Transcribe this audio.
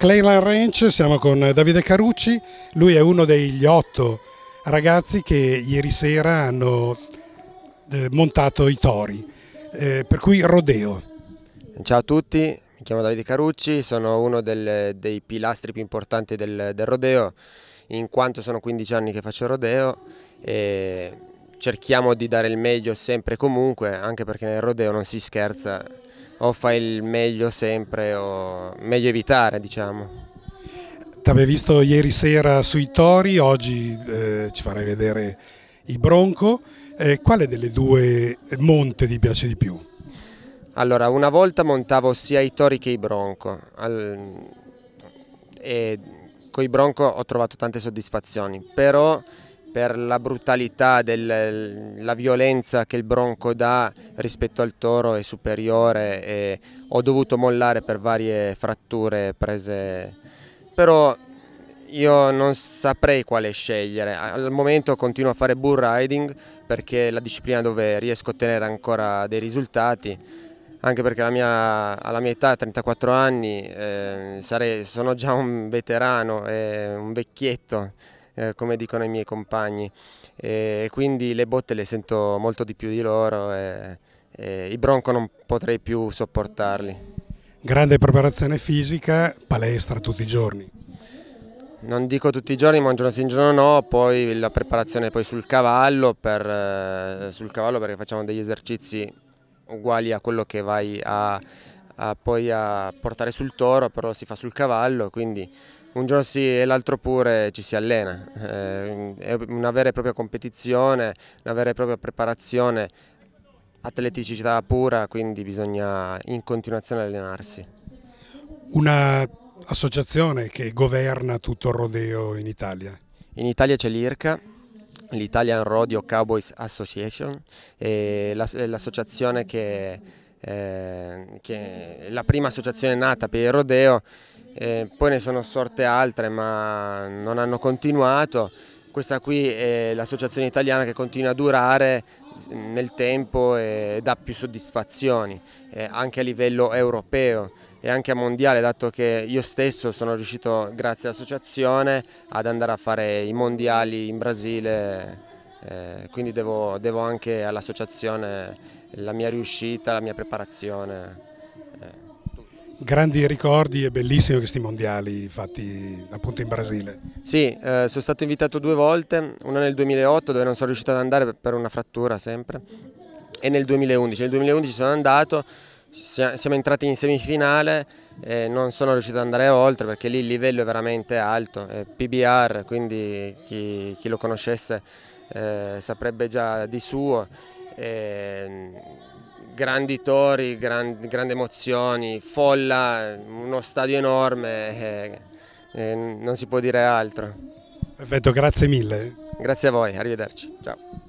Clayland Ranch, siamo con Davide Carucci, lui è uno degli otto ragazzi che ieri sera hanno eh, montato i tori, eh, per cui rodeo. Ciao a tutti, mi chiamo Davide Carucci, sono uno del, dei pilastri più importanti del, del, rodeo, in quanto sono 15 anni che faccio rodeo e cerchiamo di dare il meglio sempre e comunque, anche perché nel rodeo non si scherza o fai il meglio sempre o meglio evitare diciamo? T'avevi visto ieri sera sui tori, oggi eh, ci farai vedere i bronco, eh, quale delle due monte ti piace di più? Allora, una volta montavo sia i tori che i bronco Al... e con i bronco ho trovato tante soddisfazioni, però per la brutalità, della violenza che il bronco dà rispetto al toro è superiore e ho dovuto mollare per varie fratture prese, però io non saprei quale scegliere, al momento continuo a fare bull riding perché è la disciplina dove riesco a ottenere ancora dei risultati anche perché mia, alla mia età, 34 anni, eh, sarei, sono già un veterano, eh, un vecchietto eh, come dicono i miei compagni e quindi le botte le sento molto di più di loro e, e i bronco non potrei più sopportarli. Grande preparazione fisica, palestra tutti i giorni? Non dico tutti i giorni, ma un giorno sì, un giorno no, poi la preparazione poi sul cavallo, per, eh, sul cavallo perché facciamo degli esercizi uguali a quello che vai a, a poi a portare sul toro, però si fa sul cavallo, quindi un giorno sì e l'altro pure ci si allena, eh, è una vera e propria competizione, una vera e propria preparazione, atleticità pura, quindi bisogna in continuazione allenarsi. Un'associazione che governa tutto il rodeo in Italia? In Italia c'è l'IRCA, l'Italian Rodeo Cowboys Association, l'associazione che Ehm, che è la prima associazione nata per il rodeo, eh, poi ne sono sorte altre ma non hanno continuato. Questa qui è l'associazione italiana che continua a durare nel tempo e dà più soddisfazioni eh, anche a livello europeo e anche mondiale dato che io stesso sono riuscito grazie all'associazione ad andare a fare i mondiali in Brasile eh, quindi devo, devo anche all'associazione la mia riuscita, la mia preparazione. Eh. Grandi ricordi e bellissimi questi mondiali fatti appunto in Brasile. Sì, eh, sono stato invitato due volte, una nel 2008 dove non sono riuscito ad andare per una frattura sempre e nel 2011. Nel 2011 sono andato siamo entrati in semifinale e non sono riuscito ad andare oltre perché lì il livello è veramente alto, è PBR, quindi chi, chi lo conoscesse eh, saprebbe già di suo. E, mm, grandi tori, gran, grandi emozioni, folla, uno stadio enorme, eh, e, e non si può dire altro. Perfetto, grazie mille. Grazie a voi, arrivederci. Ciao.